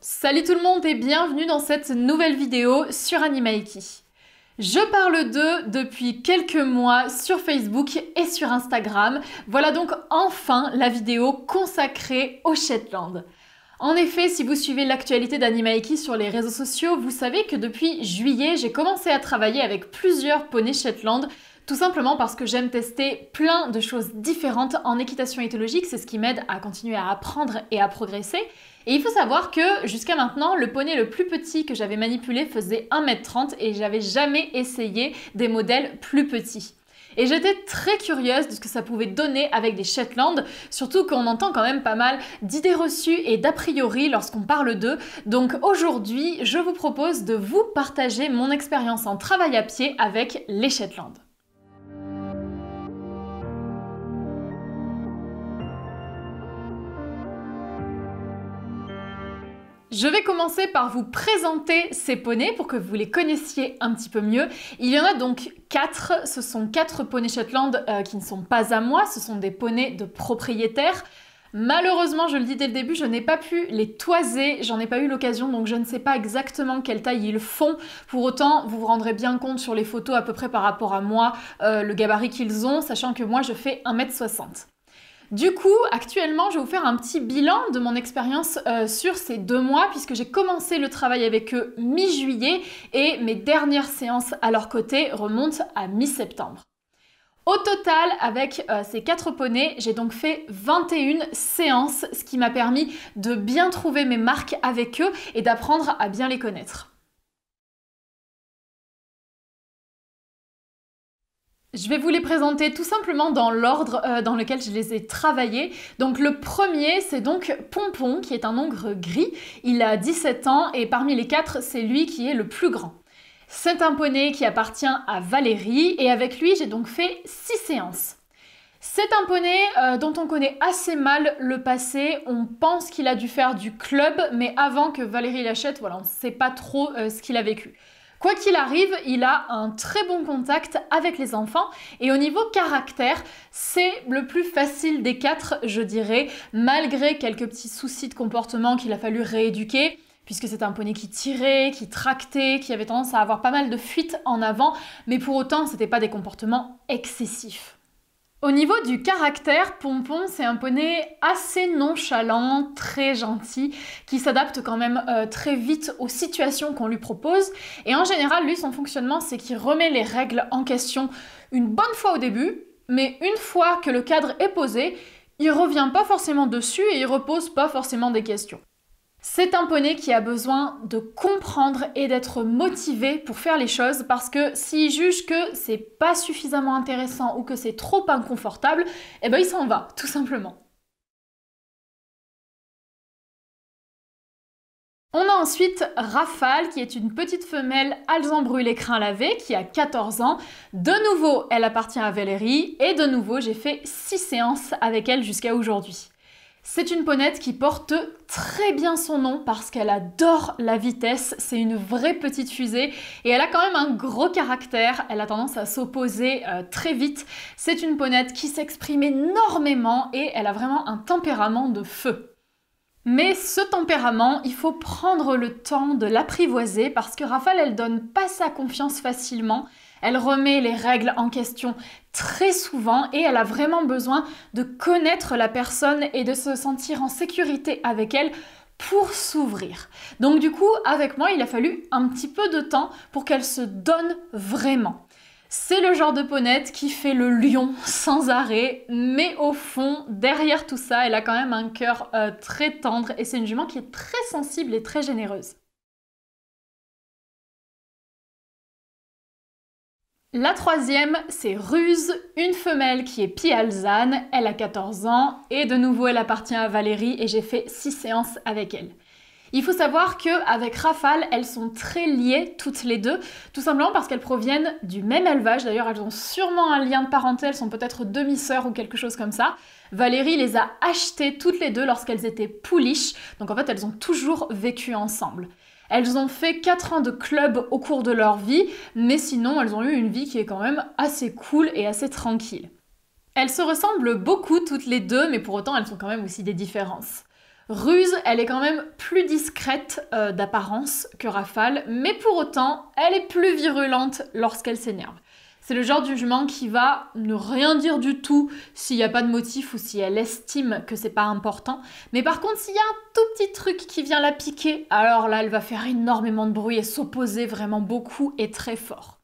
Salut tout le monde et bienvenue dans cette nouvelle vidéo sur Animaiki. Je parle d'eux depuis quelques mois sur Facebook et sur Instagram. Voilà donc enfin la vidéo consacrée au Shetland. En effet, si vous suivez l'actualité d'Animaiki sur les réseaux sociaux, vous savez que depuis juillet, j'ai commencé à travailler avec plusieurs poneys Shetland tout simplement parce que j'aime tester plein de choses différentes en équitation éthologique, c'est ce qui m'aide à continuer à apprendre et à progresser. Et il faut savoir que jusqu'à maintenant, le poney le plus petit que j'avais manipulé faisait 1m30 et j'avais jamais essayé des modèles plus petits. Et j'étais très curieuse de ce que ça pouvait donner avec des Shetland, surtout qu'on entend quand même pas mal d'idées reçues et d'a priori lorsqu'on parle d'eux. Donc aujourd'hui, je vous propose de vous partager mon expérience en travail à pied avec les Shetland. Je vais commencer par vous présenter ces poneys pour que vous les connaissiez un petit peu mieux. Il y en a donc quatre. Ce sont quatre poneys Shetland euh, qui ne sont pas à moi. Ce sont des poneys de propriétaires. Malheureusement, je le dis dès le début, je n'ai pas pu les toiser, j'en ai pas eu l'occasion, donc je ne sais pas exactement quelle taille ils font. Pour autant, vous vous rendrez bien compte sur les photos à peu près par rapport à moi, euh, le gabarit qu'ils ont, sachant que moi je fais 1m60. Du coup, actuellement, je vais vous faire un petit bilan de mon expérience euh, sur ces deux mois, puisque j'ai commencé le travail avec eux mi-juillet et mes dernières séances à leur côté remontent à mi-septembre. Au total, avec euh, ces quatre poneys, j'ai donc fait 21 séances, ce qui m'a permis de bien trouver mes marques avec eux et d'apprendre à bien les connaître. Je vais vous les présenter tout simplement dans l'ordre euh, dans lequel je les ai travaillés. Donc le premier, c'est donc Pompon, qui est un ongre gris. Il a 17 ans et parmi les quatre, c'est lui qui est le plus grand. C'est un poney qui appartient à Valérie et avec lui, j'ai donc fait 6 séances. C'est un poney euh, dont on connaît assez mal le passé. On pense qu'il a dû faire du club, mais avant que Valérie l'achète, voilà, on ne sait pas trop euh, ce qu'il a vécu. Quoi qu'il arrive, il a un très bon contact avec les enfants et au niveau caractère, c'est le plus facile des quatre, je dirais, malgré quelques petits soucis de comportement qu'il a fallu rééduquer puisque c'est un poney qui tirait, qui tractait, qui avait tendance à avoir pas mal de fuites en avant, mais pour autant, c'était pas des comportements excessifs. Au niveau du caractère, Pompon, c'est un poney assez nonchalant, très gentil, qui s'adapte quand même euh, très vite aux situations qu'on lui propose. Et en général, lui, son fonctionnement, c'est qu'il remet les règles en question une bonne fois au début, mais une fois que le cadre est posé, il revient pas forcément dessus et il repose pas forcément des questions. C'est un poney qui a besoin de comprendre et d'être motivé pour faire les choses parce que s'il juge que c'est pas suffisamment intéressant ou que c'est trop inconfortable, eh ben il s'en va, tout simplement. On a ensuite Rafale, qui est une petite femelle alzan et crin lavé, qui a 14 ans. De nouveau, elle appartient à Valérie, et de nouveau, j'ai fait 6 séances avec elle jusqu'à aujourd'hui. C'est une ponette qui porte très bien son nom parce qu'elle adore la vitesse, c'est une vraie petite fusée et elle a quand même un gros caractère, elle a tendance à s'opposer euh, très vite. C'est une ponette qui s'exprime énormément et elle a vraiment un tempérament de feu. Mais ce tempérament, il faut prendre le temps de l'apprivoiser parce que Raphaël, elle donne pas sa confiance facilement elle remet les règles en question très souvent et elle a vraiment besoin de connaître la personne et de se sentir en sécurité avec elle pour s'ouvrir. Donc du coup, avec moi, il a fallu un petit peu de temps pour qu'elle se donne vraiment. C'est le genre de ponette qui fait le lion sans arrêt, mais au fond, derrière tout ça, elle a quand même un cœur euh, très tendre et c'est une jument qui est très sensible et très généreuse. La troisième, c'est Ruse, une femelle qui est pialzane, elle a 14 ans et de nouveau elle appartient à Valérie et j'ai fait 6 séances avec elle. Il faut savoir qu'avec Rafale, elles sont très liées toutes les deux, tout simplement parce qu'elles proviennent du même élevage. D'ailleurs, elles ont sûrement un lien de parenté, elles sont peut-être demi-sœurs ou quelque chose comme ça. Valérie les a achetées toutes les deux lorsqu'elles étaient pouliches, donc en fait, elles ont toujours vécu ensemble. Elles ont fait 4 ans de club au cours de leur vie, mais sinon elles ont eu une vie qui est quand même assez cool et assez tranquille. Elles se ressemblent beaucoup toutes les deux, mais pour autant elles ont quand même aussi des différences. Ruse, elle est quand même plus discrète euh, d'apparence que Rafale, mais pour autant, elle est plus virulente lorsqu'elle s'énerve. C'est le genre de jugement qui va ne rien dire du tout s'il n'y a pas de motif ou si elle estime que c'est pas important. Mais par contre, s'il y a un tout petit truc qui vient la piquer, alors là, elle va faire énormément de bruit et s'opposer vraiment beaucoup et très fort.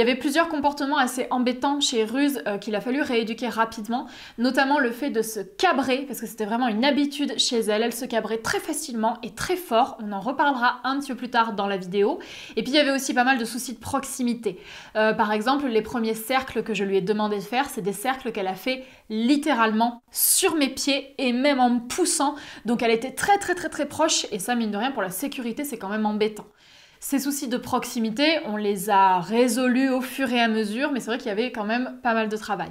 Il y avait plusieurs comportements assez embêtants chez Ruse euh, qu'il a fallu rééduquer rapidement, notamment le fait de se cabrer, parce que c'était vraiment une habitude chez elle, elle se cabrait très facilement et très fort, on en reparlera un petit peu plus tard dans la vidéo. Et puis il y avait aussi pas mal de soucis de proximité. Euh, par exemple, les premiers cercles que je lui ai demandé de faire, c'est des cercles qu'elle a fait littéralement sur mes pieds et même en me poussant, donc elle était très très très très proche, et ça mine de rien pour la sécurité c'est quand même embêtant. Ces soucis de proximité, on les a résolus au fur et à mesure, mais c'est vrai qu'il y avait quand même pas mal de travail.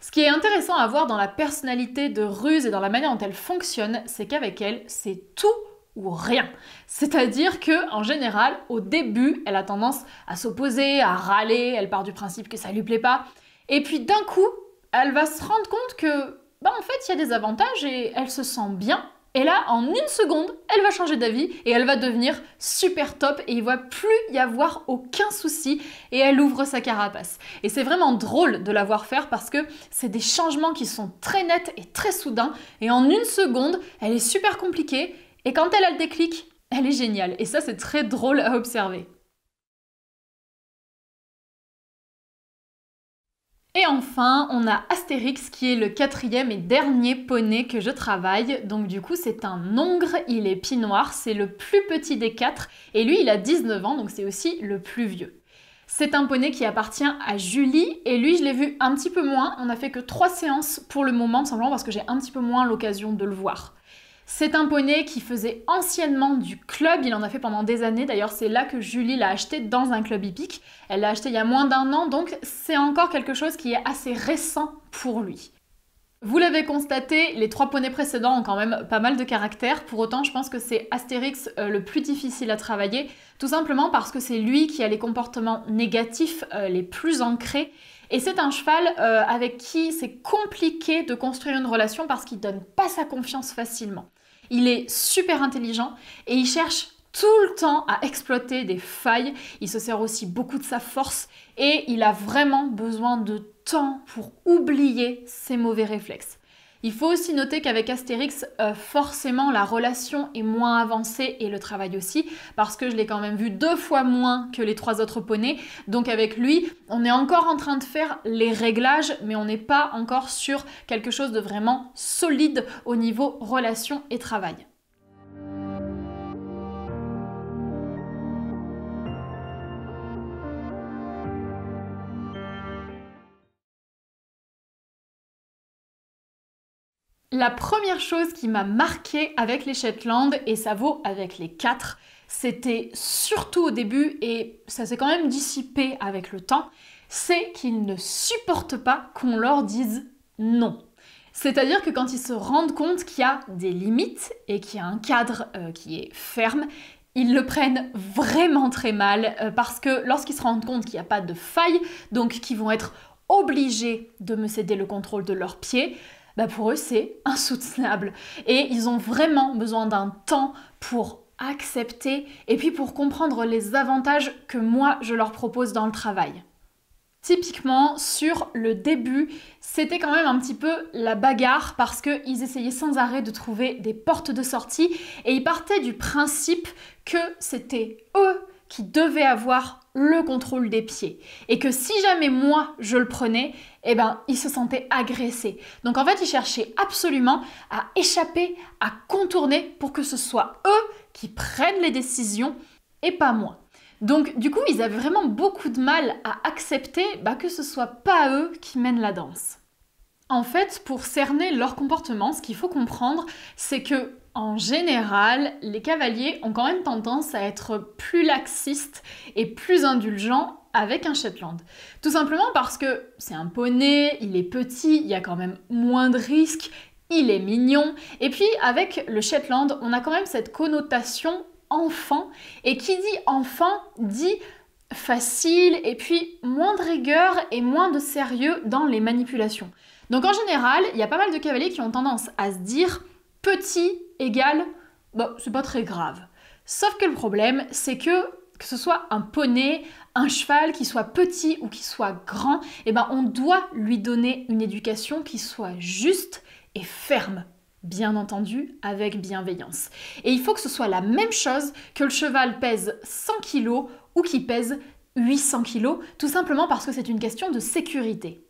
Ce qui est intéressant à voir dans la personnalité de Ruse et dans la manière dont elle fonctionne, c'est qu'avec elle, c'est tout ou rien. C'est-à-dire que en général, au début, elle a tendance à s'opposer, à râler, elle part du principe que ça lui plaît pas et puis d'un coup, elle va se rendre compte que bah en fait, il y a des avantages et elle se sent bien et là, en une seconde, elle va changer d'avis et elle va devenir super top et il va plus y avoir aucun souci et elle ouvre sa carapace. Et c'est vraiment drôle de la voir faire parce que c'est des changements qui sont très nets et très soudains et en une seconde, elle est super compliquée et quand elle a le déclic, elle est géniale. Et ça, c'est très drôle à observer. Et enfin, on a Astérix qui est le quatrième et dernier poney que je travaille. Donc du coup, c'est un ongre, il est pinoir, noir, c'est le plus petit des quatre. Et lui, il a 19 ans, donc c'est aussi le plus vieux. C'est un poney qui appartient à Julie et lui je l'ai vu un petit peu moins. On n'a fait que trois séances pour le moment, simplement parce que j'ai un petit peu moins l'occasion de le voir. C'est un poney qui faisait anciennement du club, il en a fait pendant des années, d'ailleurs c'est là que Julie l'a acheté dans un club hippique, elle l'a acheté il y a moins d'un an, donc c'est encore quelque chose qui est assez récent pour lui. Vous l'avez constaté, les trois poneys précédents ont quand même pas mal de caractère. Pour autant, je pense que c'est Astérix euh, le plus difficile à travailler, tout simplement parce que c'est lui qui a les comportements négatifs euh, les plus ancrés. Et c'est un cheval euh, avec qui c'est compliqué de construire une relation parce qu'il donne pas sa confiance facilement. Il est super intelligent et il cherche tout le temps à exploiter des failles. Il se sert aussi beaucoup de sa force et il a vraiment besoin de temps pour oublier ses mauvais réflexes. Il faut aussi noter qu'avec Astérix, euh, forcément, la relation est moins avancée et le travail aussi, parce que je l'ai quand même vu deux fois moins que les trois autres poneys. Donc avec lui, on est encore en train de faire les réglages, mais on n'est pas encore sur quelque chose de vraiment solide au niveau relation et travail. La première chose qui m'a marquée avec les Shetland, et ça vaut avec les quatre, c'était surtout au début, et ça s'est quand même dissipé avec le temps, c'est qu'ils ne supportent pas qu'on leur dise non. C'est-à-dire que quand ils se rendent compte qu'il y a des limites et qu'il y a un cadre euh, qui est ferme, ils le prennent vraiment très mal euh, parce que lorsqu'ils se rendent compte qu'il n'y a pas de faille, donc qu'ils vont être obligés de me céder le contrôle de leurs pieds, bah, pour eux c'est insoutenable. Et ils ont vraiment besoin d'un temps pour accepter et puis pour comprendre les avantages que moi je leur propose dans le travail. Typiquement, sur le début, c'était quand même un petit peu la bagarre parce qu'ils essayaient sans arrêt de trouver des portes de sortie et ils partaient du principe que c'était eux qui devaient avoir le contrôle des pieds. Et que si jamais moi je le prenais, eh ben il se sentait agressé. Donc en fait ils cherchaient absolument à échapper, à contourner pour que ce soit eux qui prennent les décisions et pas moi. Donc du coup ils avaient vraiment beaucoup de mal à accepter bah, que ce soit pas eux qui mènent la danse. En fait, pour cerner leur comportement, ce qu'il faut comprendre, c'est que en général, les cavaliers ont quand même tendance à être plus laxistes et plus indulgents avec un Shetland. Tout simplement parce que c'est un poney, il est petit, il y a quand même moins de risques, il est mignon. Et puis avec le Shetland, on a quand même cette connotation enfant. Et qui dit enfant dit facile et puis moins de rigueur et moins de sérieux dans les manipulations. Donc en général, il y a pas mal de cavaliers qui ont tendance à se dire petit, égale, bah, c'est pas très grave. Sauf que le problème, c'est que que ce soit un poney, un cheval, qui soit petit ou qui soit grand, eh ben on doit lui donner une éducation qui soit juste et ferme. Bien entendu, avec bienveillance. Et il faut que ce soit la même chose que le cheval pèse 100 kg ou qu'il pèse 800 kg, tout simplement parce que c'est une question de sécurité.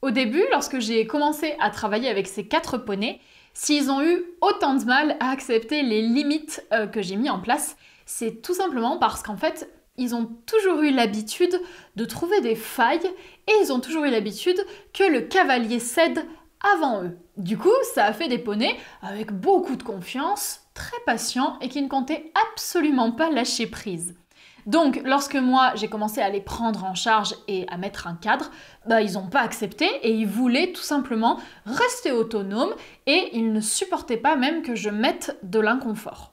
Au début, lorsque j'ai commencé à travailler avec ces quatre poneys, S'ils ont eu autant de mal à accepter les limites euh, que j'ai mis en place, c'est tout simplement parce qu'en fait, ils ont toujours eu l'habitude de trouver des failles et ils ont toujours eu l'habitude que le cavalier cède avant eux. Du coup, ça a fait des poneys avec beaucoup de confiance, très patients et qui ne comptaient absolument pas lâcher prise. Donc, lorsque moi, j'ai commencé à les prendre en charge et à mettre un cadre, bah, ils n'ont pas accepté et ils voulaient tout simplement rester autonomes et ils ne supportaient pas même que je mette de l'inconfort.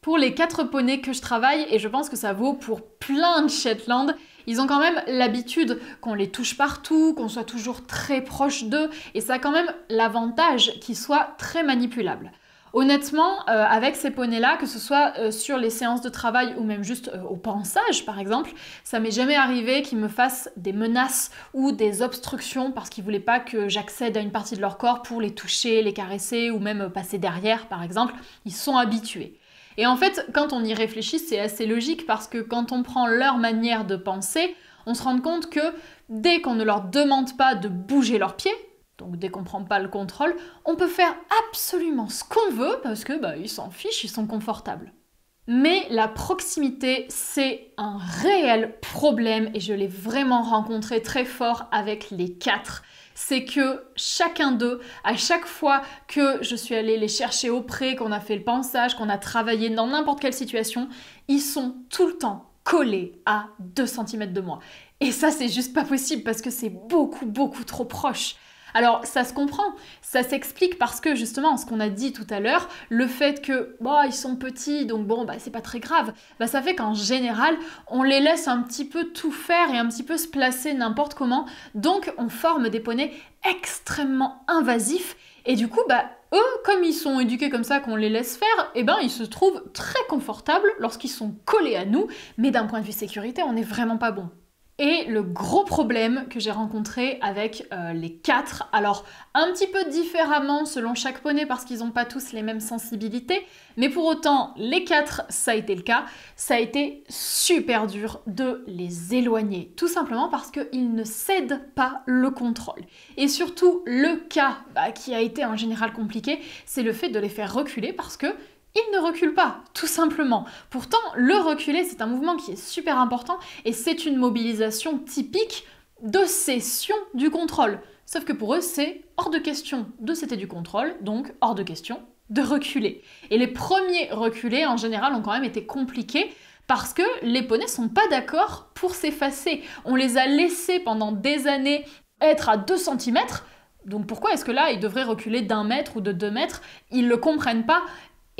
Pour les quatre poneys que je travaille, et je pense que ça vaut pour plein de Shetland, ils ont quand même l'habitude qu'on les touche partout, qu'on soit toujours très proche d'eux, et ça a quand même l'avantage qu'ils soient très manipulables. Honnêtement, euh, avec ces poneys-là, que ce soit euh, sur les séances de travail ou même juste euh, au pensage par exemple, ça m'est jamais arrivé qu'ils me fassent des menaces ou des obstructions parce qu'ils voulaient pas que j'accède à une partie de leur corps pour les toucher, les caresser ou même passer derrière par exemple. Ils sont habitués. Et en fait, quand on y réfléchit, c'est assez logique parce que quand on prend leur manière de penser, on se rend compte que dès qu'on ne leur demande pas de bouger leurs pieds, donc dès qu'on prend pas le contrôle, on peut faire absolument ce qu'on veut parce que bah, ils s'en fichent, ils sont confortables. Mais la proximité, c'est un réel problème et je l'ai vraiment rencontré très fort avec les quatre. C'est que chacun d'eux, à chaque fois que je suis allée les chercher auprès, qu'on a fait le pensage, qu'on a travaillé dans n'importe quelle situation, ils sont tout le temps collés à 2 cm de moi. Et ça, c'est juste pas possible parce que c'est beaucoup, beaucoup trop proche. Alors ça se comprend, ça s'explique parce que justement ce qu'on a dit tout à l'heure, le fait que bah, ils sont petits donc bon bah c'est pas très grave, bah, ça fait qu'en général on les laisse un petit peu tout faire et un petit peu se placer n'importe comment, donc on forme des poneys extrêmement invasifs et du coup bah eux, comme ils sont éduqués comme ça qu'on les laisse faire, eh ben ils se trouvent très confortables lorsqu'ils sont collés à nous, mais d'un point de vue sécurité, on n'est vraiment pas bon. Et le gros problème que j'ai rencontré avec euh, les quatre, alors un petit peu différemment selon chaque poney parce qu'ils n'ont pas tous les mêmes sensibilités, mais pour autant, les quatre, ça a été le cas, ça a été super dur de les éloigner, tout simplement parce qu'ils ne cèdent pas le contrôle. Et surtout, le cas bah, qui a été en général compliqué, c'est le fait de les faire reculer parce que ils ne recule pas, tout simplement. Pourtant, le reculer, c'est un mouvement qui est super important et c'est une mobilisation typique de cession du contrôle. Sauf que pour eux, c'est hors de question de céder du contrôle, donc hors de question de reculer. Et les premiers reculés, en général, ont quand même été compliqués parce que les poneys sont pas d'accord pour s'effacer. On les a laissés pendant des années être à 2 cm donc pourquoi est-ce que là, ils devraient reculer d'un mètre ou de deux mètres Ils ne le comprennent pas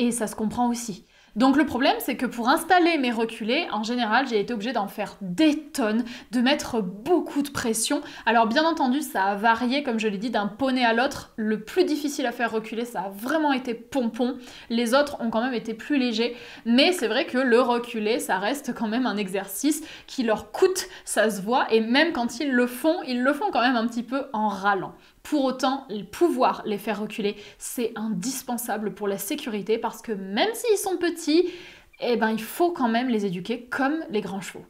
et ça se comprend aussi. Donc le problème, c'est que pour installer mes reculés, en général, j'ai été obligée d'en faire des tonnes, de mettre beaucoup de pression. Alors bien entendu, ça a varié, comme je l'ai dit, d'un poney à l'autre. Le plus difficile à faire reculer, ça a vraiment été pompon. Les autres ont quand même été plus légers. Mais c'est vrai que le reculer, ça reste quand même un exercice qui leur coûte, ça se voit. Et même quand ils le font, ils le font quand même un petit peu en râlant. Pour autant, pouvoir les faire reculer, c'est indispensable pour la sécurité parce que même s'ils sont petits, eh ben, il faut quand même les éduquer comme les grands chevaux.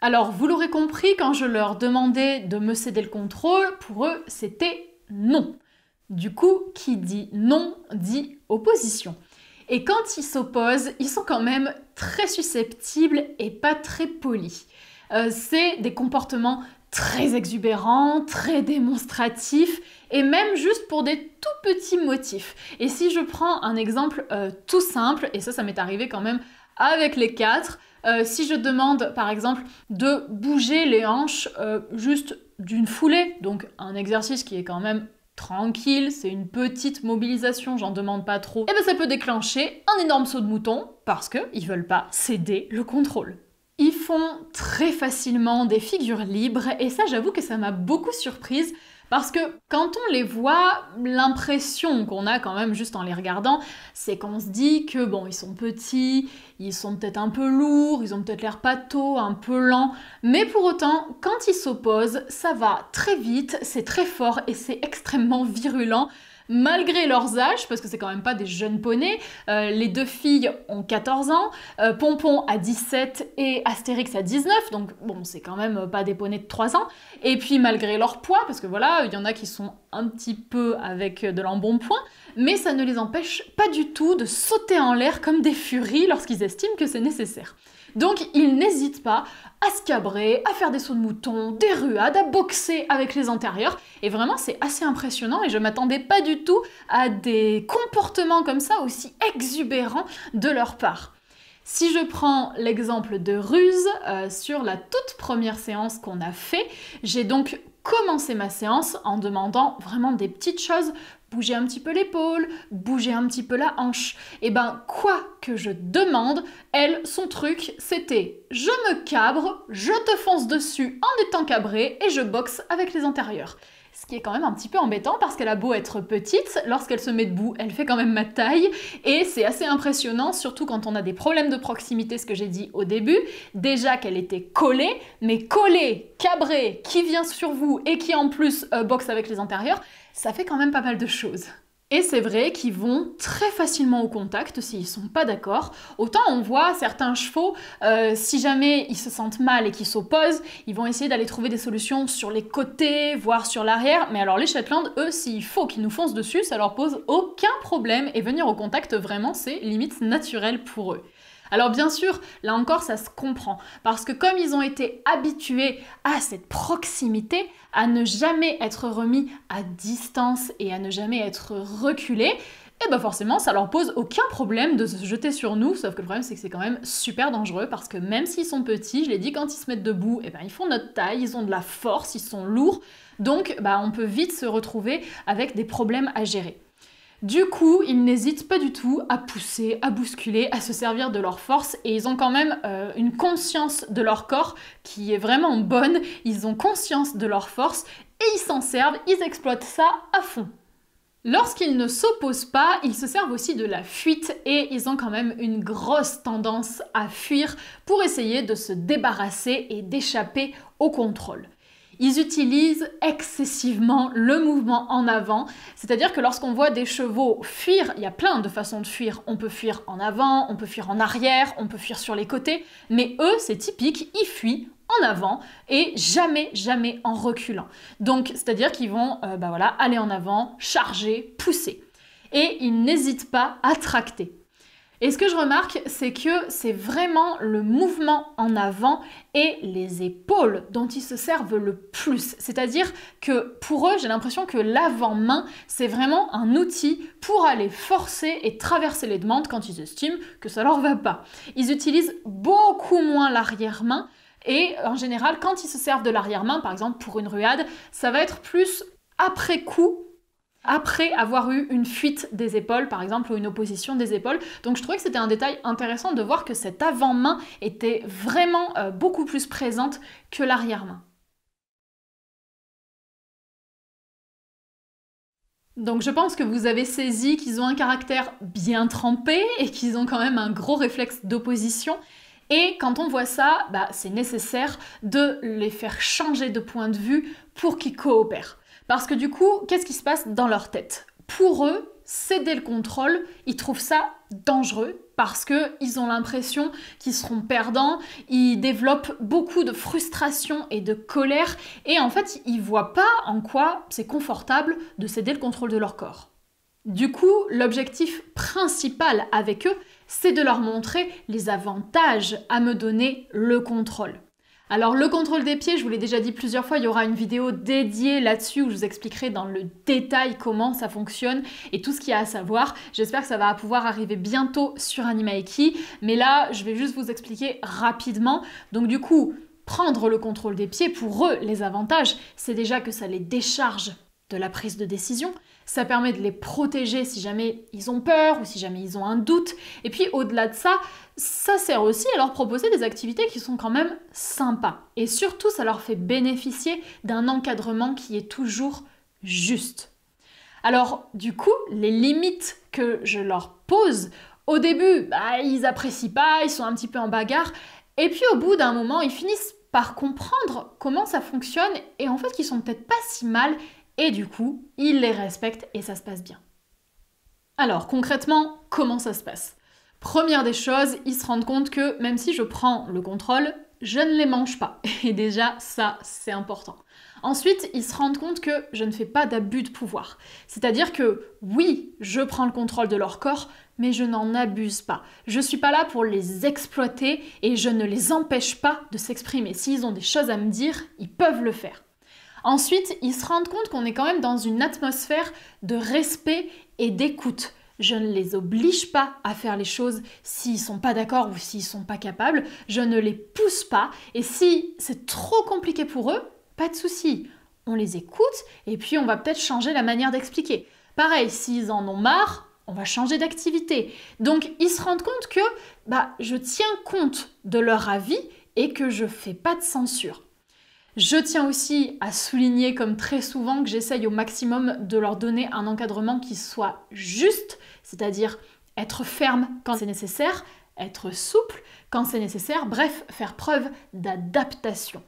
Alors, vous l'aurez compris, quand je leur demandais de me céder le contrôle, pour eux, c'était non. Du coup, qui dit non dit opposition. Et quand ils s'opposent, ils sont quand même très susceptibles et pas très polis. Euh, c'est des comportements très exubérants, très démonstratifs et même juste pour des tout petits motifs. Et si je prends un exemple euh, tout simple, et ça ça m'est arrivé quand même avec les quatre, euh, si je demande par exemple de bouger les hanches juste d'une foulée, donc un exercice qui est quand même tranquille, c'est une petite mobilisation, j'en demande pas trop, et eh bien ça peut déclencher un énorme saut de mouton parce qu'ils veulent pas céder le contrôle. Ils font très facilement des figures libres et ça j'avoue que ça m'a beaucoup surprise parce que quand on les voit, l'impression qu'on a quand même juste en les regardant, c'est qu'on se dit que bon, ils sont petits, ils sont peut-être un peu lourds, ils ont peut-être l'air pâteaux, un peu lents, mais pour autant, quand ils s'opposent, ça va très vite, c'est très fort et c'est extrêmement virulent malgré leurs âges, parce que c'est quand même pas des jeunes poneys. Euh, les deux filles ont 14 ans, euh, Pompon a 17 et Astérix a 19, donc bon, c'est quand même pas des poneys de 3 ans. Et puis malgré leur poids, parce que voilà, il y en a qui sont un petit peu avec de l'embonpoint, mais ça ne les empêche pas du tout de sauter en l'air comme des furies lorsqu'ils estiment que c'est nécessaire. Donc ils n'hésitent pas à se cabrer, à faire des sauts de mouton, des ruades, à boxer avec les antérieurs. Et vraiment, c'est assez impressionnant et je m'attendais pas du tout à des comportements comme ça aussi exubérants de leur part. Si je prends l'exemple de Ruse, euh, sur la toute première séance qu'on a fait, j'ai donc commencé ma séance en demandant vraiment des petites choses bouger un petit peu l'épaule, bouger un petit peu la hanche. Et eh ben quoi que je demande, elle, son truc, c'était je me cabre, je te fonce dessus en étant cabré et je boxe avec les antérieurs. Ce qui est quand même un petit peu embêtant parce qu'elle a beau être petite, lorsqu'elle se met debout, elle fait quand même ma taille et c'est assez impressionnant, surtout quand on a des problèmes de proximité, ce que j'ai dit au début. Déjà qu'elle était collée, mais collée, cabrée, qui vient sur vous et qui en plus euh, boxe avec les antérieurs, ça fait quand même pas mal de choses. Et c'est vrai qu'ils vont très facilement au contact s'ils sont pas d'accord. Autant on voit certains chevaux, euh, si jamais ils se sentent mal et qu'ils s'opposent, ils vont essayer d'aller trouver des solutions sur les côtés, voire sur l'arrière. Mais alors les Shetland, eux, s'il faut qu'ils nous foncent dessus, ça leur pose aucun problème et venir au contact vraiment, c'est limite naturel pour eux. Alors bien sûr, là encore, ça se comprend, parce que comme ils ont été habitués à cette proximité, à ne jamais être remis à distance et à ne jamais être reculés, eh ben, forcément, ça leur pose aucun problème de se jeter sur nous, sauf que le problème c'est que c'est quand même super dangereux parce que même s'ils sont petits, je l'ai dit, quand ils se mettent debout, eh ben ils font notre taille, ils ont de la force, ils sont lourds, donc bah on peut vite se retrouver avec des problèmes à gérer. Du coup, ils n'hésitent pas du tout à pousser, à bousculer, à se servir de leur force et ils ont quand même euh, une conscience de leur corps qui est vraiment bonne. Ils ont conscience de leur force et ils s'en servent, ils exploitent ça à fond. Lorsqu'ils ne s'opposent pas, ils se servent aussi de la fuite et ils ont quand même une grosse tendance à fuir pour essayer de se débarrasser et d'échapper au contrôle. Ils utilisent excessivement le mouvement en avant, c'est-à-dire que lorsqu'on voit des chevaux fuir, il y a plein de façons de fuir. On peut fuir en avant, on peut fuir en arrière, on peut fuir sur les côtés, mais eux, c'est typique, ils fuient en avant et jamais, jamais en reculant. Donc, c'est-à-dire qu'ils vont euh, bah voilà, aller en avant, charger, pousser. Et ils n'hésitent pas à tracter. Et ce que je remarque, c'est que c'est vraiment le mouvement en avant et les épaules dont ils se servent le plus. C'est-à-dire que pour eux, j'ai l'impression que l'avant-main, c'est vraiment un outil pour aller forcer et traverser les demandes quand ils estiment que ça leur va pas. Ils utilisent beaucoup moins l'arrière-main. Et en général, quand ils se servent de l'arrière-main, par exemple pour une ruade, ça va être plus après coup après avoir eu une fuite des épaules, par exemple, ou une opposition des épaules. Donc je trouvais que c'était un détail intéressant de voir que cette avant-main était vraiment euh, beaucoup plus présente que l'arrière-main. Donc je pense que vous avez saisi qu'ils ont un caractère bien trempé et qu'ils ont quand même un gros réflexe d'opposition. Et quand on voit ça, bah, c'est nécessaire de les faire changer de point de vue pour qu'ils coopèrent. Parce que du coup, qu'est-ce qui se passe dans leur tête Pour eux, céder le contrôle, ils trouvent ça dangereux parce qu'ils ont l'impression qu'ils seront perdants, ils développent beaucoup de frustration et de colère et en fait, ils voient pas en quoi c'est confortable de céder le contrôle de leur corps. Du coup, l'objectif principal avec eux, c'est de leur montrer les avantages à me donner le contrôle. Alors le contrôle des pieds, je vous l'ai déjà dit plusieurs fois, il y aura une vidéo dédiée là-dessus où je vous expliquerai dans le détail comment ça fonctionne et tout ce qu'il y a à savoir. J'espère que ça va pouvoir arriver bientôt sur Animaeki, mais là je vais juste vous expliquer rapidement. Donc du coup, prendre le contrôle des pieds, pour eux, les avantages, c'est déjà que ça les décharge de la prise de décision. Ça permet de les protéger si jamais ils ont peur ou si jamais ils ont un doute. Et puis au-delà de ça, ça sert aussi à leur proposer des activités qui sont quand même sympas. Et surtout, ça leur fait bénéficier d'un encadrement qui est toujours juste. Alors, du coup, les limites que je leur pose, au début, bah, ils apprécient pas, ils sont un petit peu en bagarre, et puis au bout d'un moment, ils finissent par comprendre comment ça fonctionne et en fait qu'ils sont peut-être pas si mal, et du coup, ils les respectent et ça se passe bien. Alors, concrètement, comment ça se passe Première des choses, ils se rendent compte que même si je prends le contrôle, je ne les mange pas. Et déjà, ça, c'est important. Ensuite, ils se rendent compte que je ne fais pas d'abus de pouvoir. C'est-à-dire que oui, je prends le contrôle de leur corps, mais je n'en abuse pas. Je ne suis pas là pour les exploiter et je ne les empêche pas de s'exprimer. S'ils ont des choses à me dire, ils peuvent le faire. Ensuite, ils se rendent compte qu'on est quand même dans une atmosphère de respect et d'écoute. Je ne les oblige pas à faire les choses s'ils sont pas d'accord ou s'ils sont pas capables. Je ne les pousse pas. Et si c'est trop compliqué pour eux, pas de souci. On les écoute et puis on va peut-être changer la manière d'expliquer. Pareil, s'ils en ont marre, on va changer d'activité. Donc ils se rendent compte que bah, je tiens compte de leur avis et que je fais pas de censure. Je tiens aussi à souligner, comme très souvent, que j'essaye au maximum de leur donner un encadrement qui soit juste, c'est-à-dire être ferme quand c'est nécessaire, être souple quand c'est nécessaire, bref, faire preuve d'adaptation.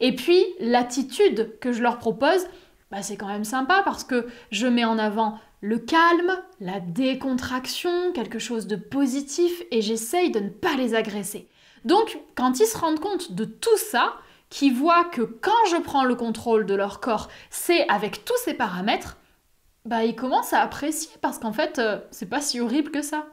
Et puis, l'attitude que je leur propose, bah, c'est quand même sympa parce que je mets en avant le calme, la décontraction, quelque chose de positif et j'essaye de ne pas les agresser. Donc, quand ils se rendent compte de tout ça, qui voient que quand je prends le contrôle de leur corps, c'est avec tous ces paramètres, bah ils commencent à apprécier parce qu'en fait, euh, c'est pas si horrible que ça.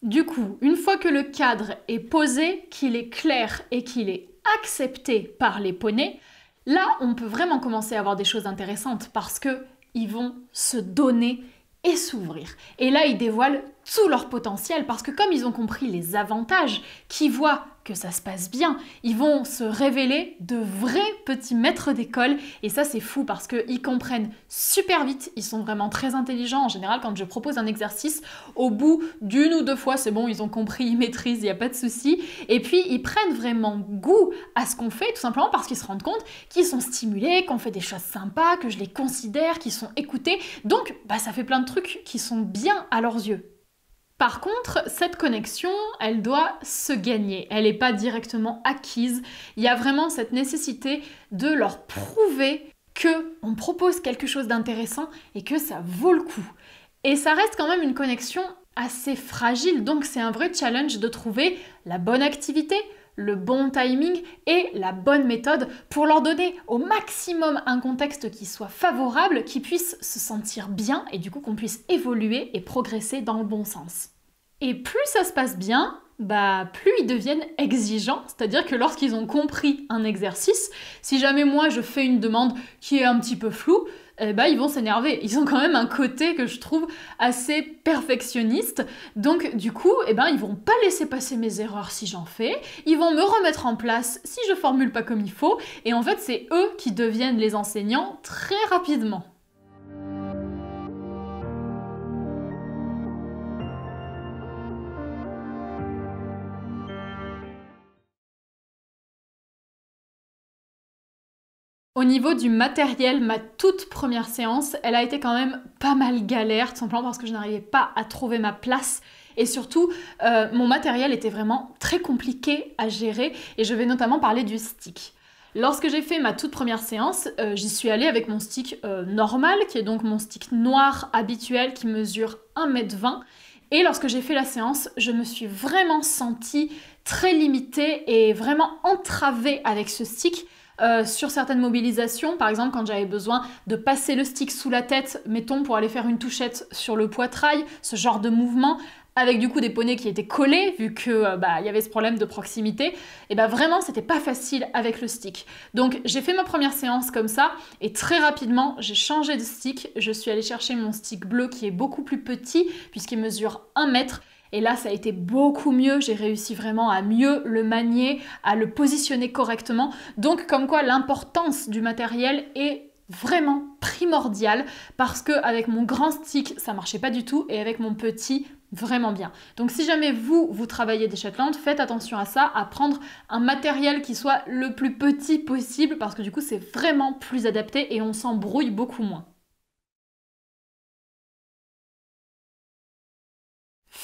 Du coup, une fois que le cadre est posé, qu'il est clair et qu'il est accepté par les poneys, là, on peut vraiment commencer à avoir des choses intéressantes parce que ils vont se donner et s'ouvrir. Et là, ils dévoilent tout leur potentiel parce que comme ils ont compris les avantages, qu'ils voient que ça se passe bien, ils vont se révéler de vrais petits maîtres d'école et ça c'est fou parce qu'ils comprennent super vite, ils sont vraiment très intelligents. En général quand je propose un exercice, au bout d'une ou deux fois c'est bon, ils ont compris, ils maîtrisent, il n'y a pas de souci. Et puis ils prennent vraiment goût à ce qu'on fait tout simplement parce qu'ils se rendent compte qu'ils sont stimulés, qu'on fait des choses sympas, que je les considère, qu'ils sont écoutés. Donc bah, ça fait plein de trucs qui sont bien à leurs yeux. Par contre, cette connexion, elle doit se gagner, elle n'est pas directement acquise. Il y a vraiment cette nécessité de leur prouver que on propose quelque chose d'intéressant et que ça vaut le coup. Et ça reste quand même une connexion assez fragile, donc c'est un vrai challenge de trouver la bonne activité, le bon timing et la bonne méthode pour leur donner au maximum un contexte qui soit favorable, qui puisse se sentir bien et du coup qu'on puisse évoluer et progresser dans le bon sens. Et plus ça se passe bien, bah, plus ils deviennent exigeants, c'est-à-dire que lorsqu'ils ont compris un exercice, si jamais moi je fais une demande qui est un petit peu floue, eh ben, ils vont s'énerver. Ils ont quand même un côté que je trouve assez perfectionniste. Donc du coup, eh ben, ils vont pas laisser passer mes erreurs si j'en fais. Ils vont me remettre en place si je formule pas comme il faut. Et en fait, c'est eux qui deviennent les enseignants très rapidement. Au niveau du matériel, ma toute première séance, elle a été quand même pas mal galère, tout simplement parce que je n'arrivais pas à trouver ma place. Et surtout, euh, mon matériel était vraiment très compliqué à gérer et je vais notamment parler du stick. Lorsque j'ai fait ma toute première séance, euh, j'y suis allée avec mon stick euh, normal, qui est donc mon stick noir habituel qui mesure 1m20. Et lorsque j'ai fait la séance, je me suis vraiment sentie très limitée et vraiment entravée avec ce stick. Euh, sur certaines mobilisations, par exemple quand j'avais besoin de passer le stick sous la tête, mettons pour aller faire une touchette sur le poitrail, ce genre de mouvement, avec du coup des poneys qui étaient collés vu que euh, bah il y avait ce problème de proximité et eh bah vraiment c'était pas facile avec le stick. Donc j'ai fait ma première séance comme ça et très rapidement j'ai changé de stick, je suis allée chercher mon stick bleu qui est beaucoup plus petit puisqu'il mesure 1 mètre et là, ça a été beaucoup mieux. J'ai réussi vraiment à mieux le manier, à le positionner correctement. Donc, comme quoi l'importance du matériel est vraiment primordiale parce que avec mon grand stick ça marchait pas du tout et avec mon petit vraiment bien. Donc si jamais vous, vous travaillez des châtelantes, faites attention à ça, à prendre un matériel qui soit le plus petit possible parce que du coup c'est vraiment plus adapté et on s'embrouille beaucoup moins.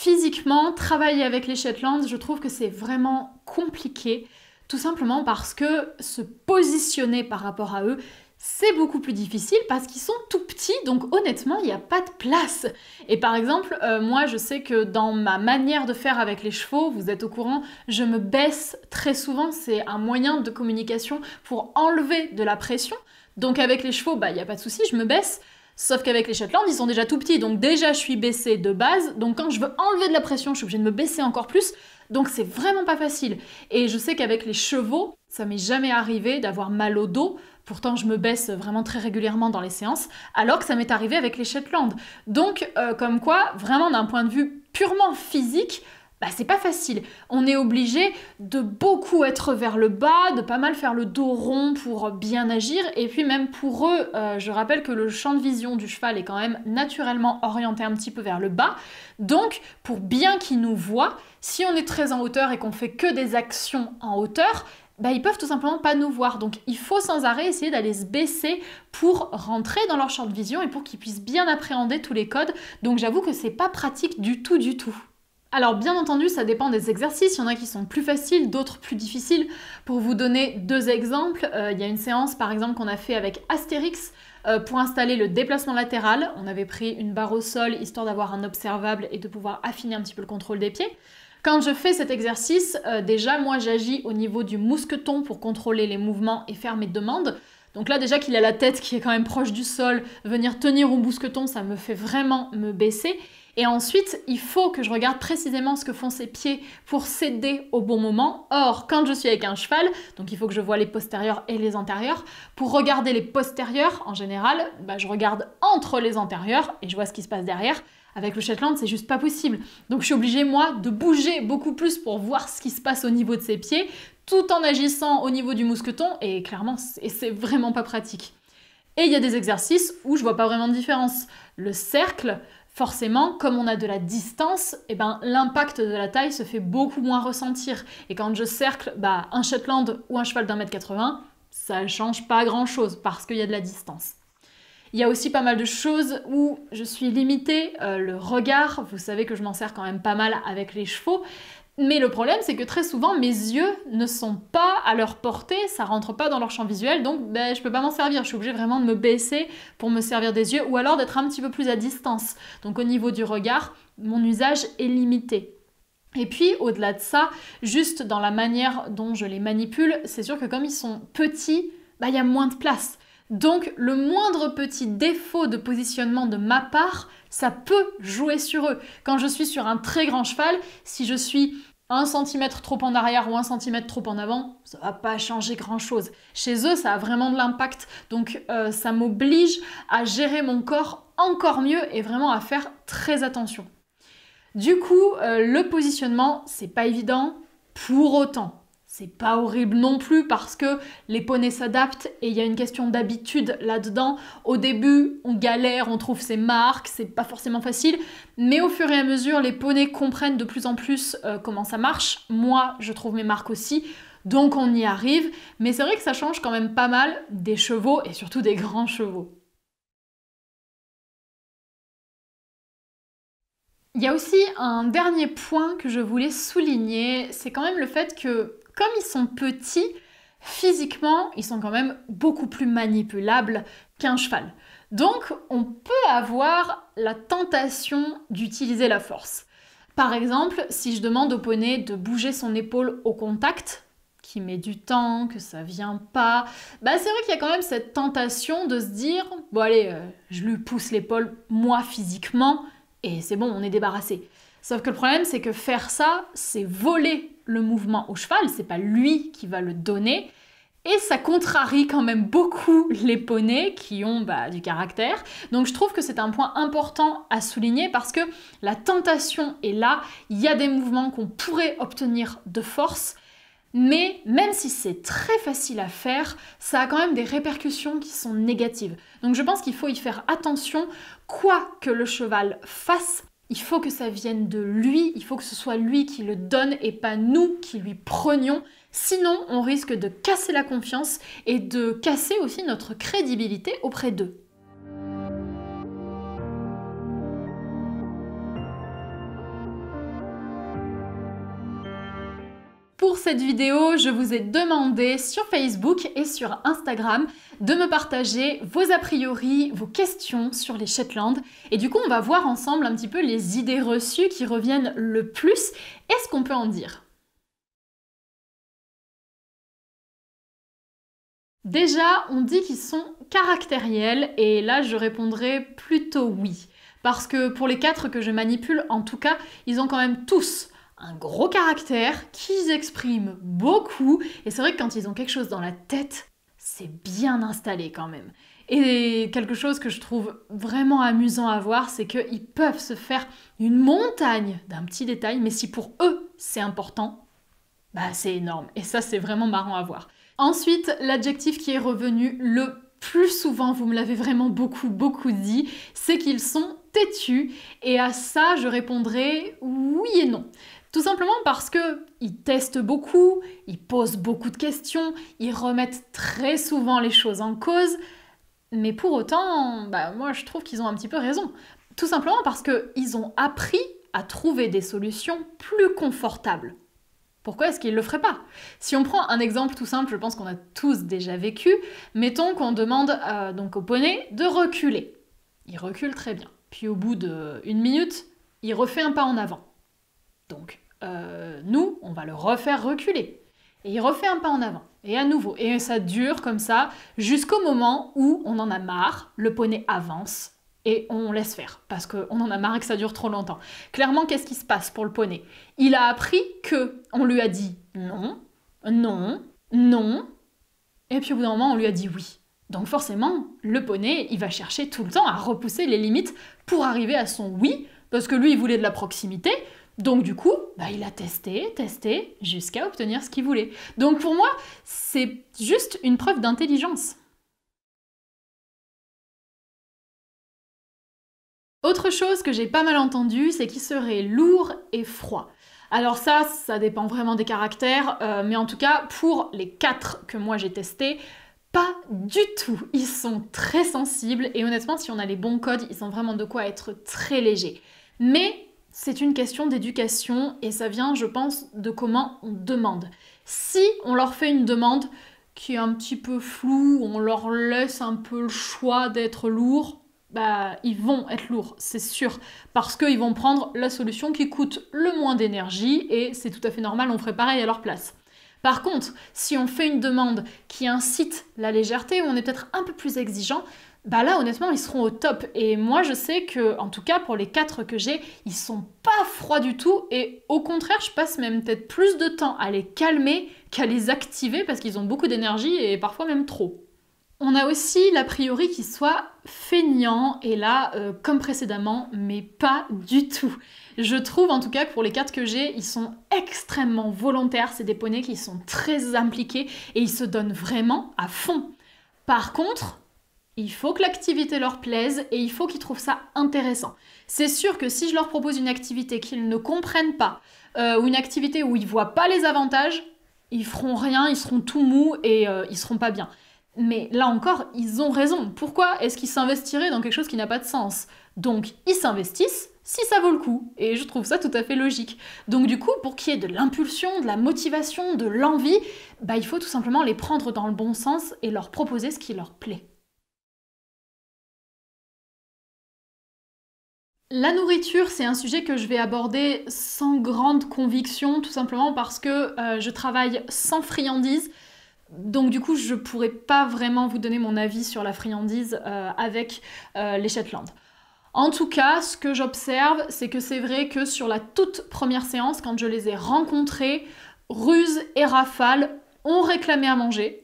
physiquement, travailler avec les Shetlands, je trouve que c'est vraiment compliqué, tout simplement parce que se positionner par rapport à eux, c'est beaucoup plus difficile parce qu'ils sont tout petits, donc honnêtement, il n'y a pas de place. Et par exemple, euh, moi, je sais que dans ma manière de faire avec les chevaux, vous êtes au courant, je me baisse très souvent, c'est un moyen de communication pour enlever de la pression. Donc avec les chevaux, bah, il n'y a pas de souci, je me baisse. Sauf qu'avec les Shetland, ils sont déjà tout petits, donc déjà je suis baissée de base. Donc quand je veux enlever de la pression, je suis obligée de me baisser encore plus. Donc c'est vraiment pas facile. Et je sais qu'avec les chevaux, ça m'est jamais arrivé d'avoir mal au dos. Pourtant, je me baisse vraiment très régulièrement dans les séances, alors que ça m'est arrivé avec les Shetland. Donc, euh, comme quoi, vraiment d'un point de vue purement physique, bah, c'est pas facile. On est obligé de beaucoup être vers le bas, de pas mal faire le dos rond pour bien agir. Et puis même pour eux, euh, je rappelle que le champ de vision du cheval est quand même naturellement orienté un petit peu vers le bas. Donc pour bien qu'ils nous voient, si on est très en hauteur et qu'on fait que des actions en hauteur, bah, ils peuvent tout simplement pas nous voir. Donc il faut sans arrêt essayer d'aller se baisser pour rentrer dans leur champ de vision et pour qu'ils puissent bien appréhender tous les codes. Donc j'avoue que c'est pas pratique du tout du tout. Alors bien entendu, ça dépend des exercices. Il y en a qui sont plus faciles, d'autres plus difficiles. Pour vous donner deux exemples, euh, il y a une séance par exemple qu'on a fait avec Astérix euh, pour installer le déplacement latéral. On avait pris une barre au sol histoire d'avoir un observable et de pouvoir affiner un petit peu le contrôle des pieds. Quand je fais cet exercice, euh, déjà moi j'agis au niveau du mousqueton pour contrôler les mouvements et faire mes demandes. Donc là déjà qu'il a la tête qui est quand même proche du sol, venir tenir au mousqueton, ça me fait vraiment me baisser. Et ensuite, il faut que je regarde précisément ce que font ses pieds pour s'aider au bon moment. Or, quand je suis avec un cheval, donc il faut que je vois les postérieurs et les antérieurs. Pour regarder les postérieurs, en général, bah, je regarde entre les antérieurs et je vois ce qui se passe derrière. Avec le Shetland, c'est juste pas possible. Donc je suis obligée, moi, de bouger beaucoup plus pour voir ce qui se passe au niveau de ses pieds, tout en agissant au niveau du mousqueton, et clairement, c'est vraiment pas pratique. Et il y a des exercices où je vois pas vraiment de différence. Le cercle, forcément, comme on a de la distance, eh ben, l'impact de la taille se fait beaucoup moins ressentir. Et quand je cercle bah, un Shetland ou un cheval d'un mètre 80, ça ne change pas grand-chose parce qu'il y a de la distance. Il y a aussi pas mal de choses où je suis limitée, euh, le regard, vous savez que je m'en sers quand même pas mal avec les chevaux, mais le problème, c'est que très souvent, mes yeux ne sont pas à leur portée, ça rentre pas dans leur champ visuel, donc je ben, je peux pas m'en servir. Je suis obligée vraiment de me baisser pour me servir des yeux, ou alors d'être un petit peu plus à distance. Donc au niveau du regard, mon usage est limité. Et puis au-delà de ça, juste dans la manière dont je les manipule, c'est sûr que comme ils sont petits, ben, il y a moins de place. Donc le moindre petit défaut de positionnement de ma part ça peut jouer sur eux. Quand je suis sur un très grand cheval, si je suis un centimètre trop en arrière ou un centimètre trop en avant, ça va pas changer grand chose. Chez eux, ça a vraiment de l'impact. Donc, euh, ça m'oblige à gérer mon corps encore mieux et vraiment à faire très attention. Du coup, euh, le positionnement, c'est pas évident pour autant c'est pas horrible non plus parce que les poneys s'adaptent et il y a une question d'habitude là-dedans. Au début, on galère, on trouve ses marques, c'est pas forcément facile, mais au fur et à mesure, les poneys comprennent de plus en plus euh, comment ça marche. Moi, je trouve mes marques aussi. Donc on y arrive, mais c'est vrai que ça change quand même pas mal des chevaux et surtout des grands chevaux. Il y a aussi un dernier point que je voulais souligner, c'est quand même le fait que comme ils sont petits, physiquement, ils sont quand même beaucoup plus manipulables qu'un cheval. Donc, on peut avoir la tentation d'utiliser la force. Par exemple, si je demande au poney de bouger son épaule au contact, qui met du temps, que ça vient pas, bah, c'est vrai qu'il y a quand même cette tentation de se dire bon allez, euh, je lui pousse l'épaule moi physiquement et c'est bon, on est débarrassé. Sauf que le problème c'est que faire ça, c'est voler le mouvement au cheval, c'est pas lui qui va le donner. Et ça contrarie quand même beaucoup les poneys qui ont bah, du caractère. Donc je trouve que c'est un point important à souligner parce que la tentation est là, il y a des mouvements qu'on pourrait obtenir de force, mais même si c'est très facile à faire, ça a quand même des répercussions qui sont négatives. Donc je pense qu'il faut y faire attention, quoi que le cheval fasse, il faut que ça vienne de lui, il faut que ce soit lui qui le donne et pas nous qui lui prenions. Sinon, on risque de casser la confiance et de casser aussi notre crédibilité auprès d'eux. Pour cette vidéo, je vous ai demandé sur Facebook et sur Instagram de me partager vos a priori, vos questions sur les Shetland. Et du coup, on va voir ensemble un petit peu les idées reçues qui reviennent le plus et ce qu'on peut en dire. Déjà, on dit qu'ils sont caractériels et là, je répondrai plutôt oui. Parce que pour les quatre que je manipule, en tout cas, ils ont quand même tous un gros caractère, qu'ils expriment beaucoup, et c'est vrai que quand ils ont quelque chose dans la tête, c'est bien installé quand même. Et quelque chose que je trouve vraiment amusant à voir, c'est qu'ils peuvent se faire une montagne d'un petit détail, mais si pour eux c'est important, bah c'est énorme. Et ça, c'est vraiment marrant à voir. Ensuite, l'adjectif qui est revenu le plus souvent, vous me l'avez vraiment beaucoup, beaucoup dit, c'est qu'ils sont têtus. Et à ça, je répondrai oui et non. Tout simplement parce qu'ils ils testent beaucoup, ils posent beaucoup de questions, ils remettent très souvent les choses en cause, mais pour autant, bah, moi je trouve qu'ils ont un petit peu raison. Tout simplement parce qu'ils ont appris à trouver des solutions plus confortables. Pourquoi est-ce qu'ils ne le feraient pas Si on prend un exemple tout simple, je pense qu'on a tous déjà vécu, mettons qu'on demande euh, donc au poney de reculer. Il recule très bien. Puis au bout d'une minute, il refait un pas en avant. Donc euh, nous, on va le refaire reculer. Et il refait un pas en avant. Et à nouveau. Et ça dure comme ça jusqu'au moment où on en a marre, le poney avance et on laisse faire parce qu'on en a marre que ça dure trop longtemps. Clairement, qu'est-ce qui se passe pour le poney Il a appris que on lui a dit non, non, non, et puis au bout d'un moment, on lui a dit oui. Donc forcément, le poney, il va chercher tout le temps à repousser les limites pour arriver à son oui, parce que lui, il voulait de la proximité, donc du coup, bah, il a testé, testé, jusqu'à obtenir ce qu'il voulait. Donc pour moi, c'est juste une preuve d'intelligence. Autre chose que j'ai pas mal entendue, c'est qu'il serait lourd et froid. Alors ça, ça dépend vraiment des caractères, euh, mais en tout cas, pour les quatre que moi j'ai testés, pas du tout. Ils sont très sensibles et honnêtement, si on a les bons codes, ils ont vraiment de quoi être très légers. Mais c'est une question d'éducation et ça vient, je pense, de comment on demande. Si on leur fait une demande qui est un petit peu floue, on leur laisse un peu le choix d'être lourd, bah, ils vont être lourds, c'est sûr, parce qu'ils vont prendre la solution qui coûte le moins d'énergie et c'est tout à fait normal, on ferait pareil à leur place. Par contre, si on fait une demande qui incite la légèreté, où on est peut-être un peu plus exigeant, bah là honnêtement ils seront au top et moi je sais que en tout cas pour les quatre que j'ai ils sont pas froids du tout et au contraire je passe même peut-être plus de temps à les calmer qu'à les activer parce qu'ils ont beaucoup d'énergie et parfois même trop. On a aussi l'a priori qu'ils soient feignants et là euh, comme précédemment mais pas du tout. Je trouve en tout cas que pour les quatre que j'ai, ils sont extrêmement volontaires, c'est des poneys qui sont très impliqués et ils se donnent vraiment à fond. Par contre, il faut que l'activité leur plaise et il faut qu'ils trouvent ça intéressant. C'est sûr que si je leur propose une activité qu'ils ne comprennent pas, euh, ou une activité où ils voient pas les avantages, ils feront rien, ils seront tout mous et ils euh, ils seront pas bien. Mais là encore, ils ont raison. Pourquoi est-ce qu'ils s'investiraient dans quelque chose qui n'a pas de sens Donc, ils s'investissent si ça vaut le coup. Et je trouve ça tout à fait logique. Donc du coup, pour qu'il y ait de l'impulsion, de la motivation, de l'envie, bah, il faut tout simplement les prendre dans le bon sens et leur proposer ce qui leur plaît. La nourriture, c'est un sujet que je vais aborder sans grande conviction, tout simplement parce que euh, je travaille sans friandise, Donc du coup, je ne pourrais pas vraiment vous donner mon avis sur la friandise euh, avec euh, les Shetland. En tout cas, ce que j'observe, c'est que c'est vrai que sur la toute première séance, quand je les ai rencontrés, Ruse et Rafale ont réclamé à manger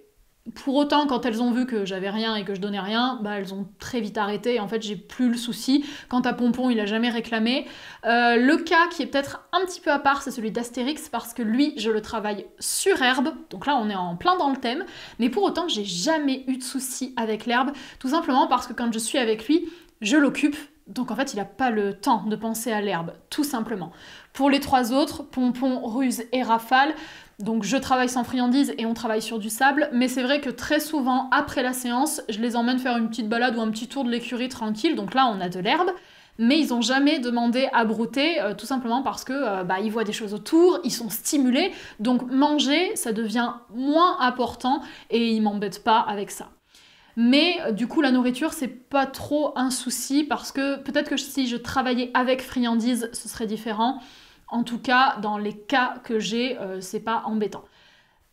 pour autant, quand elles ont vu que j'avais rien et que je donnais rien, bah, elles ont très vite arrêté. en fait, j'ai plus le souci. Quant à Pompon, il a jamais réclamé. Euh, le cas qui est peut-être un petit peu à part, c'est celui d'Astérix, parce que lui, je le travaille sur herbe. Donc là, on est en plein dans le thème. Mais pour autant, j'ai jamais eu de souci avec l'herbe. Tout simplement parce que quand je suis avec lui, je l'occupe. Donc en fait, il n'a pas le temps de penser à l'herbe, tout simplement. Pour les trois autres, Pompon, Ruse et Rafale, donc je travaille sans friandises et on travaille sur du sable, mais c'est vrai que très souvent après la séance, je les emmène faire une petite balade ou un petit tour de l'écurie tranquille, donc là on a de l'herbe, mais ils n'ont jamais demandé à brouter, euh, tout simplement parce que euh, bah, ils voient des choses autour, ils sont stimulés, donc manger ça devient moins important et ils m'embêtent pas avec ça. Mais euh, du coup, la nourriture, c'est pas trop un souci parce que peut-être que si je travaillais avec friandises, ce serait différent. En tout cas, dans les cas que j'ai, euh, c'est pas embêtant.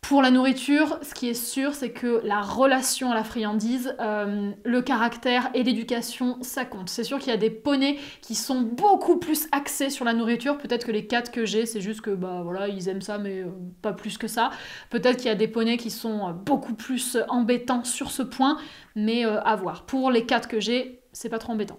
Pour la nourriture, ce qui est sûr, c'est que la relation à la friandise, euh, le caractère et l'éducation, ça compte. C'est sûr qu'il y a des poneys qui sont beaucoup plus axés sur la nourriture. Peut-être que les quatre que j'ai, c'est juste que bah voilà, ils aiment ça, mais euh, pas plus que ça. Peut-être qu'il y a des poneys qui sont beaucoup plus embêtants sur ce point, mais à voir. Pour les quatre que j'ai, c'est pas trop embêtant.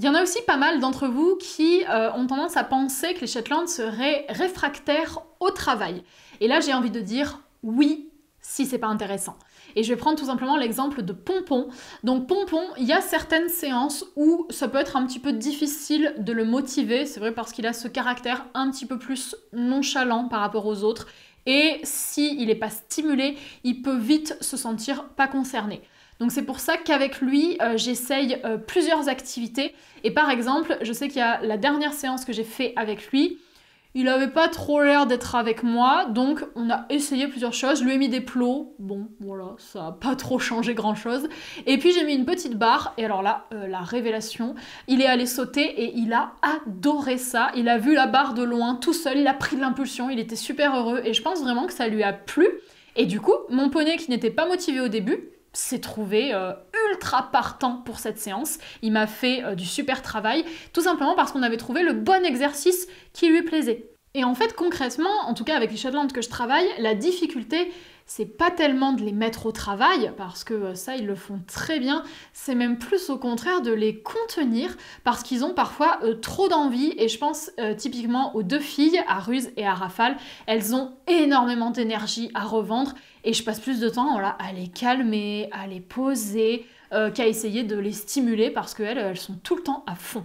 Il y en a aussi pas mal d'entre vous qui euh, ont tendance à penser que les Shetland seraient réfractaires au travail. Et là, j'ai envie de dire oui, si c'est pas intéressant. Et je vais prendre tout simplement l'exemple de Pompon. Donc Pompon, il y a certaines séances où ça peut être un petit peu difficile de le motiver, c'est vrai parce qu'il a ce caractère un petit peu plus nonchalant par rapport aux autres. Et s'il il n'est pas stimulé, il peut vite se sentir pas concerné. Donc c'est pour ça qu'avec lui, euh, j'essaye euh, plusieurs activités. Et par exemple, je sais qu'il y a la dernière séance que j'ai fait avec lui, il n'avait pas trop l'air d'être avec moi, donc on a essayé plusieurs choses. Je lui ai mis des plots, bon voilà, ça n'a pas trop changé grand chose. Et puis j'ai mis une petite barre, et alors là, euh, la révélation, il est allé sauter et il a adoré ça. Il a vu la barre de loin tout seul, il a pris de l'impulsion, il était super heureux, et je pense vraiment que ça lui a plu. Et du coup, mon poney qui n'était pas motivé au début, s'est trouvé euh, ultra partant pour cette séance. Il m'a fait euh, du super travail, tout simplement parce qu'on avait trouvé le bon exercice qui lui plaisait. Et en fait, concrètement, en tout cas avec les Shetland que je travaille, la difficulté, c'est pas tellement de les mettre au travail, parce que euh, ça, ils le font très bien, c'est même plus au contraire de les contenir, parce qu'ils ont parfois euh, trop d'envie, et je pense euh, typiquement aux deux filles, à Ruse et à Rafale, elles ont énormément d'énergie à revendre, et je passe plus de temps à les calmer, à les poser, qu'à essayer de les stimuler, parce qu'elles, sont tout le temps à fond.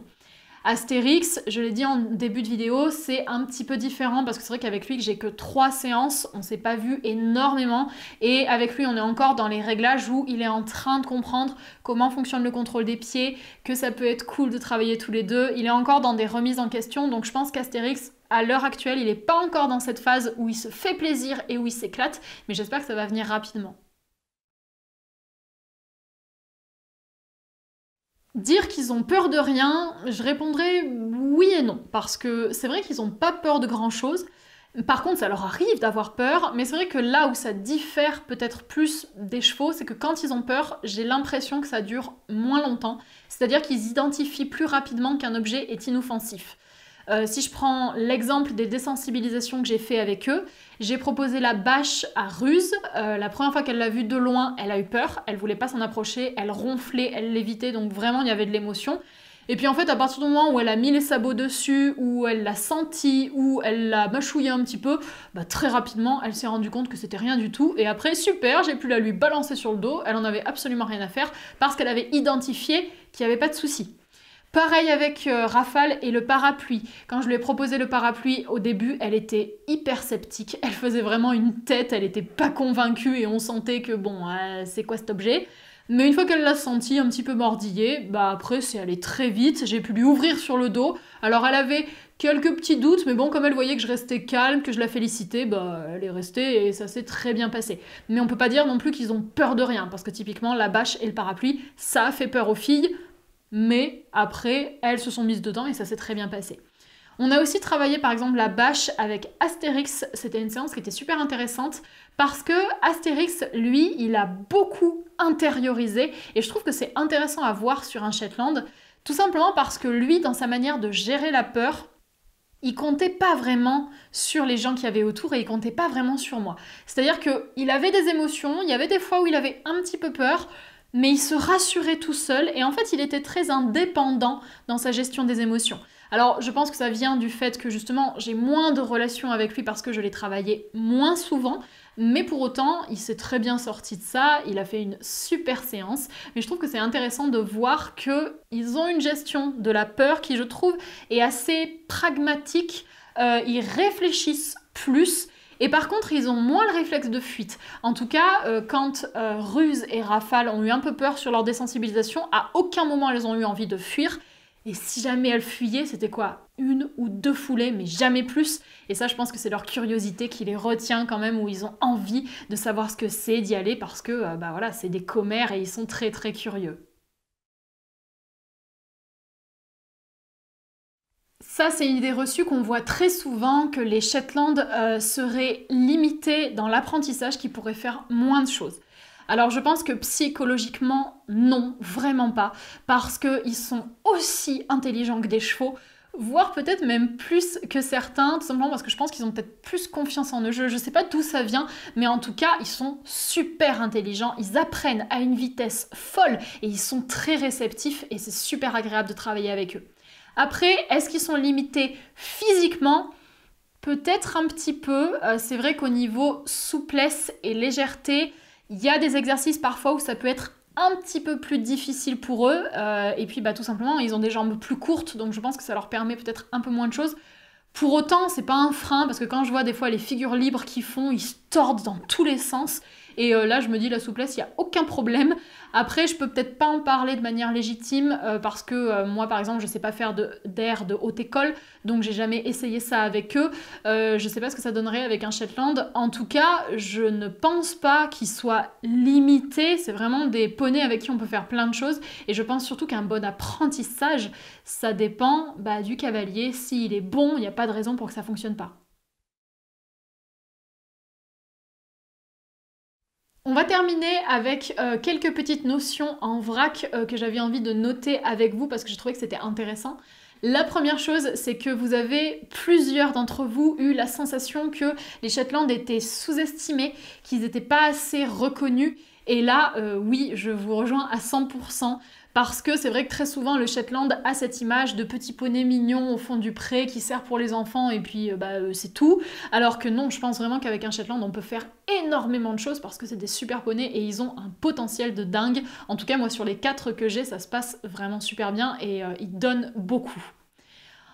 Astérix, je l'ai dit en début de vidéo, c'est un petit peu différent parce que c'est vrai qu'avec lui, j'ai que trois séances, on s'est pas vu énormément et avec lui, on est encore dans les réglages où il est en train de comprendre comment fonctionne le contrôle des pieds, que ça peut être cool de travailler tous les deux. Il est encore dans des remises en question, donc je pense qu'Astérix à l'heure actuelle, il n'est pas encore dans cette phase où il se fait plaisir et où il s'éclate, mais j'espère que ça va venir rapidement. Dire qu'ils ont peur de rien, je répondrais oui et non, parce que c'est vrai qu'ils n'ont pas peur de grand-chose. Par contre, ça leur arrive d'avoir peur, mais c'est vrai que là où ça diffère peut-être plus des chevaux, c'est que quand ils ont peur, j'ai l'impression que ça dure moins longtemps, c'est-à-dire qu'ils identifient plus rapidement qu'un objet est inoffensif. Euh, si je prends l'exemple des désensibilisations que j'ai fait avec eux, j'ai proposé la bâche à Ruse. Euh, la première fois qu'elle l'a vue de loin, elle a eu peur. Elle voulait pas s'en approcher. Elle ronflait, elle l'évitait. Donc vraiment, il y avait de l'émotion. Et puis en fait, à partir du moment où elle a mis les sabots dessus, où elle l'a senti, où elle l'a mâchouillé un petit peu, bah, très rapidement, elle s'est rendue compte que c'était rien du tout. Et après, super, j'ai pu la lui balancer sur le dos. Elle en avait absolument rien à faire parce qu'elle avait identifié qu'il n'y avait pas de souci. Pareil avec euh, Rafale et le parapluie. Quand je lui ai proposé le parapluie au début, elle était hyper sceptique. Elle faisait vraiment une tête, elle n'était pas convaincue et on sentait que bon, euh, c'est quoi cet objet mais une fois qu'elle l'a senti un petit peu mordillée, bah après c'est allé très vite, j'ai pu lui ouvrir sur le dos. Alors elle avait quelques petits doutes, mais bon, comme elle voyait que je restais calme, que je la félicitais, bah elle est restée et ça s'est très bien passé. Mais on peut pas dire non plus qu'ils ont peur de rien, parce que typiquement la bâche et le parapluie, ça fait peur aux filles, mais après, elles se sont mises dedans et ça s'est très bien passé. On a aussi travaillé par exemple la bâche avec Astérix, c'était une séance qui était super intéressante parce que Astérix, lui, il a beaucoup intériorisé et je trouve que c'est intéressant à voir sur un Shetland, tout simplement parce que lui, dans sa manière de gérer la peur, il comptait pas vraiment sur les gens qui avaient autour et il comptait pas vraiment sur moi. C'est-à-dire qu'il avait des émotions, il y avait des fois où il avait un petit peu peur, mais il se rassurait tout seul et en fait il était très indépendant dans sa gestion des émotions. Alors je pense que ça vient du fait que justement j'ai moins de relations avec lui parce que je l'ai travaillé moins souvent, mais pour autant il s'est très bien sorti de ça, il a fait une super séance, mais je trouve que c'est intéressant de voir qu'ils ont une gestion de la peur qui je trouve est assez pragmatique, euh, ils réfléchissent plus et par contre, ils ont moins le réflexe de fuite. En tout cas, euh, quand euh, Ruse et Rafale ont eu un peu peur sur leur désensibilisation, à aucun moment elles ont eu envie de fuir. Et si jamais elles fuyaient, c'était quoi Une ou deux foulées, mais jamais plus. Et ça, je pense que c'est leur curiosité qui les retient quand même, où ils ont envie de savoir ce que c'est d'y aller, parce que, euh, bah voilà, c'est des commères et ils sont très très curieux. Ça, c'est une idée reçue qu'on voit très souvent que les Shetland euh, seraient limités dans l'apprentissage, qui pourraient faire moins de choses. Alors je pense que psychologiquement, non, vraiment pas, parce qu'ils sont aussi intelligents que des chevaux, voire peut-être même plus que certains, tout simplement parce que je pense qu'ils ont peut-être plus confiance en eux. Je ne sais pas d'où ça vient, mais en tout cas, ils sont super intelligents, ils apprennent à une vitesse folle et ils sont très réceptifs et c'est super agréable de travailler avec eux. Après, est-ce qu'ils sont limités physiquement Peut-être un petit peu. Euh, c'est vrai qu'au niveau souplesse et légèreté, il y a des exercices parfois où ça peut être un petit peu plus difficile pour eux. Euh, et puis bah, tout simplement, ils ont des jambes plus courtes, donc je pense que ça leur permet peut-être un peu moins de choses. Pour autant, c'est pas un frein, parce que quand je vois des fois les figures libres qu'ils font, ils se tordent dans tous les sens. Et euh, là, je me dis, la souplesse, il n'y a aucun problème. Après, je peux peut-être pas en parler de manière légitime euh, parce que euh, moi, par exemple, je sais pas faire d'air de, haute école, donc j'ai jamais essayé ça avec eux. je ne sais pas ce que ça donnerait avec un Shetland. En tout cas, je ne pense pas qu'ils soit limité. C'est vraiment des poneys avec qui on peut faire plein de choses. Et je pense surtout qu'un bon apprentissage, ça dépend bah, du cavalier. S'il est bon, il n'y a pas de raison pour que ça fonctionne pas. On va terminer avec euh, quelques petites notions en vrac euh, que j'avais envie de noter avec vous parce que j'ai trouvé que c'était intéressant. La première chose, c'est que vous avez, plusieurs d'entre vous, eu la sensation que les Shetland étaient sous-estimés, qu'ils n'étaient pas assez reconnus. Et là, euh, oui, je vous rejoins à 100% parce que c'est vrai que très souvent le Shetland a cette image de petit poney mignon au fond du pré qui sert pour les enfants et puis euh, bah, euh, c'est tout. Alors que non, je pense vraiment qu'avec un Shetland on peut faire énormément de choses parce que c'est des super poneys et ils ont un potentiel de dingue. En tout cas moi sur les quatre que j'ai ça se passe vraiment super bien et euh, ils donnent beaucoup.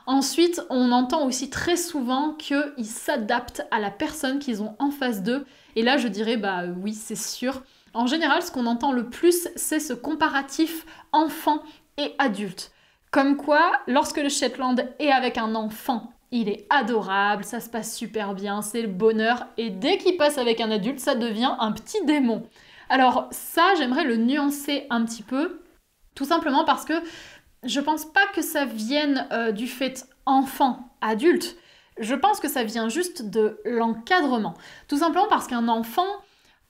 Ensuite, on entend aussi très souvent qu'ils s'adaptent à la personne qu'ils ont en face d'eux. Et là, je dirais, bah oui, c'est sûr. En général, ce qu'on entend le plus, c'est ce comparatif enfant et adulte. Comme quoi, lorsque le Shetland est avec un enfant, il est adorable, ça se passe super bien, c'est le bonheur, et dès qu'il passe avec un adulte, ça devient un petit démon. Alors ça, j'aimerais le nuancer un petit peu, tout simplement parce que je pense pas que ça vienne euh, du fait enfant-adulte, je pense que ça vient juste de l'encadrement. Tout simplement parce qu'un enfant,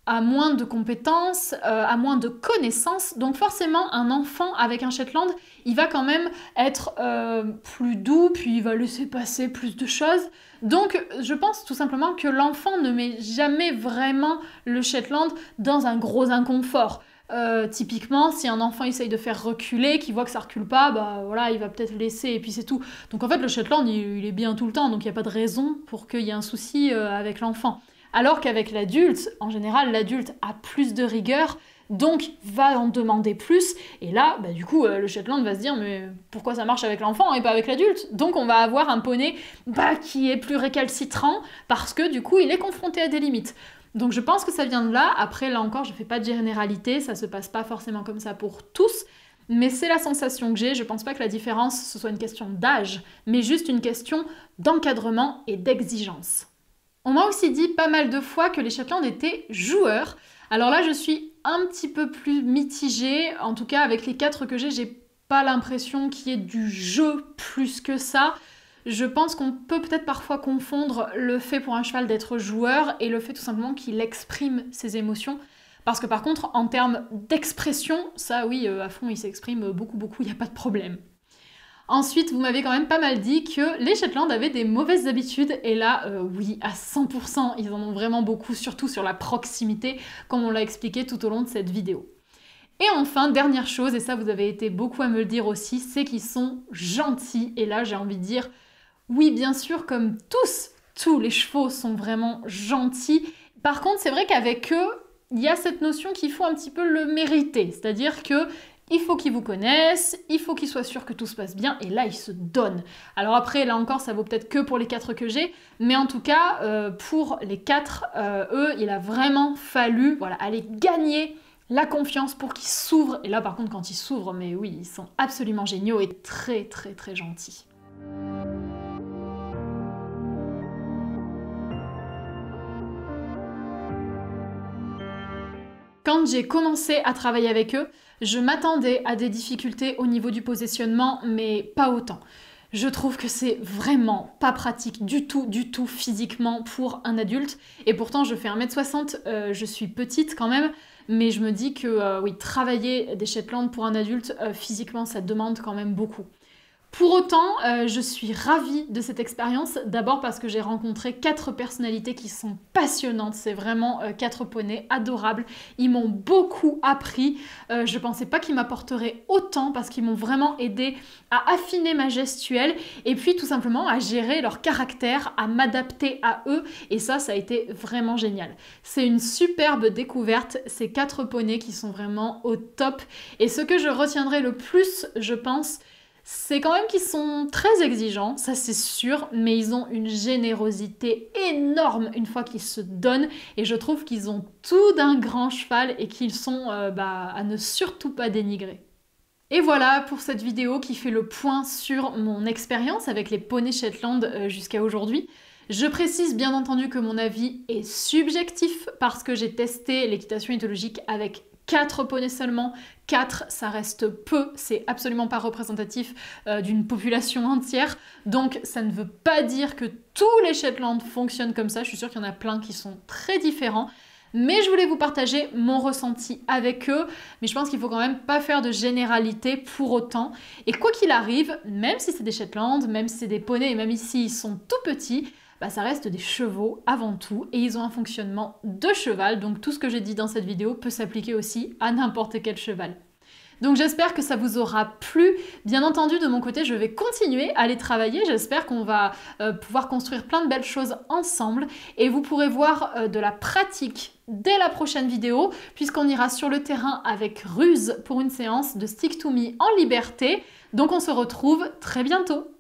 à moins de compétences, à euh, moins de connaissances. Donc forcément, un enfant avec un Shetland, il va quand même être euh, plus doux, puis il va laisser passer plus de choses. Donc je pense tout simplement que l'enfant ne met jamais vraiment le Shetland dans un gros inconfort. Euh, typiquement, si un enfant essaye de faire reculer, qu'il voit que ça recule pas, bah voilà, il va peut-être laisser et puis c'est tout. Donc en fait, le Shetland, il, est bien tout le temps, donc il n'y a pas de raison pour qu'il y ait un souci avec l'enfant. Alors qu'avec l'adulte, en général, l'adulte a plus de rigueur, donc va en demander plus. Et là, bah, du coup, euh, le Shetland va se dire mais pourquoi ça marche avec l'enfant et pas avec l'adulte Donc on va avoir un poney bah, qui est plus récalcitrant parce que du coup, il est confronté à des limites. Donc je pense que ça vient de là. Après, là encore, je ne fais pas de généralité, ça se passe pas forcément comme ça pour tous. Mais c'est la sensation que j'ai, je ne pense pas que la différence ce soit une question d'âge, mais juste une question d'encadrement et d'exigence. On m'a aussi dit pas mal de fois que les Shetland étaient joueurs. Alors là, je suis un petit peu plus mitigée. En tout cas, avec les quatre que j'ai, j'ai pas l'impression qu'il y ait du jeu plus que ça. Je pense qu'on peut peut-être parfois confondre le fait pour un cheval d'être joueur et le fait tout simplement qu'il exprime ses émotions. Parce que par contre, en termes d'expression, ça oui, euh, à fond, il s'exprime beaucoup, beaucoup, il n'y a pas de problème. Ensuite, vous m'avez quand même pas mal dit que les Shetland avaient des mauvaises habitudes et là, euh, oui, à 100%, ils en ont vraiment beaucoup, surtout sur la proximité, comme on l'a expliqué tout au long de cette vidéo. Et enfin, dernière chose, et ça vous avez été beaucoup à me le dire aussi, c'est qu'ils sont gentils. Et là, j'ai envie de dire, oui, bien sûr, comme tous, tous les chevaux sont vraiment gentils. Par contre, c'est vrai qu'avec eux, il y a cette notion qu'il faut un petit peu le mériter. C'est-à-dire que il faut qu'ils vous connaissent, il faut qu'ils soient sûrs que tout se passe bien, et là, ils se donnent. Alors après, là encore, ça vaut peut-être que pour les quatre que j'ai, mais en tout cas, euh, pour les quatre, euh, eux, il a vraiment fallu voilà, aller gagner la confiance pour qu'ils s'ouvrent. Et là, par contre, quand ils s'ouvrent, mais oui, ils sont absolument géniaux et très, très, très gentils. Quand j'ai commencé à travailler avec eux, je m'attendais à des difficultés au niveau du positionnement, mais pas autant. Je trouve que c'est vraiment pas pratique du tout, du tout physiquement pour un adulte. Et pourtant, je fais 1m60, euh, je suis petite quand même, mais je me dis que euh, oui, travailler des Shetland pour un adulte, euh, physiquement, ça demande quand même beaucoup. Pour autant, euh, je suis ravie de cette expérience, d'abord parce que j'ai rencontré quatre personnalités qui sont passionnantes, c'est vraiment euh, quatre poneys adorables, ils m'ont beaucoup appris, Je euh, je pensais pas qu'ils m'apporteraient autant parce qu'ils m'ont vraiment aidé à affiner ma gestuelle et puis tout simplement à gérer leur caractère, à m'adapter à eux et ça, ça a été vraiment génial. C'est une superbe découverte, ces quatre poneys qui sont vraiment au top et ce que je retiendrai le plus, je pense, c'est quand même qu'ils sont très exigeants, ça c'est sûr, mais ils ont une générosité énorme une fois qu'ils se donnent et je trouve qu'ils ont tout d'un grand cheval et qu'ils sont euh, bah, à ne surtout pas dénigrer. Et voilà pour cette vidéo qui fait le point sur mon expérience avec les poneys Shetland euh, jusqu'à aujourd'hui. Je précise bien entendu que mon avis est subjectif parce que j'ai testé l'équitation éthologique avec 4 poneys seulement, 4 ça reste peu, c'est absolument pas représentatif euh, d'une population entière, donc ça ne veut pas dire que tous les Shetland fonctionnent comme ça, je suis sûre qu'il y en a plein qui sont très différents, mais je voulais vous partager mon ressenti avec eux. Mais je pense qu'il faut quand même pas faire de généralité pour autant. Et quoi qu'il arrive, même si c'est des Shetland, même si c'est des poneys, et même ici ils sont tout petits, bah, ça reste des chevaux avant tout et ils ont un fonctionnement de cheval, donc tout ce que j'ai dit dans cette vidéo peut s'appliquer aussi à n'importe quel cheval. Donc j'espère que ça vous aura plu. Bien entendu, de mon côté, je vais continuer à les travailler. J'espère qu'on va euh, pouvoir construire plein de belles choses ensemble et vous pourrez voir euh, de la pratique dès la prochaine vidéo, puisqu'on ira sur le terrain avec ruse pour une séance de Stick to Me en liberté. Donc on se retrouve très bientôt.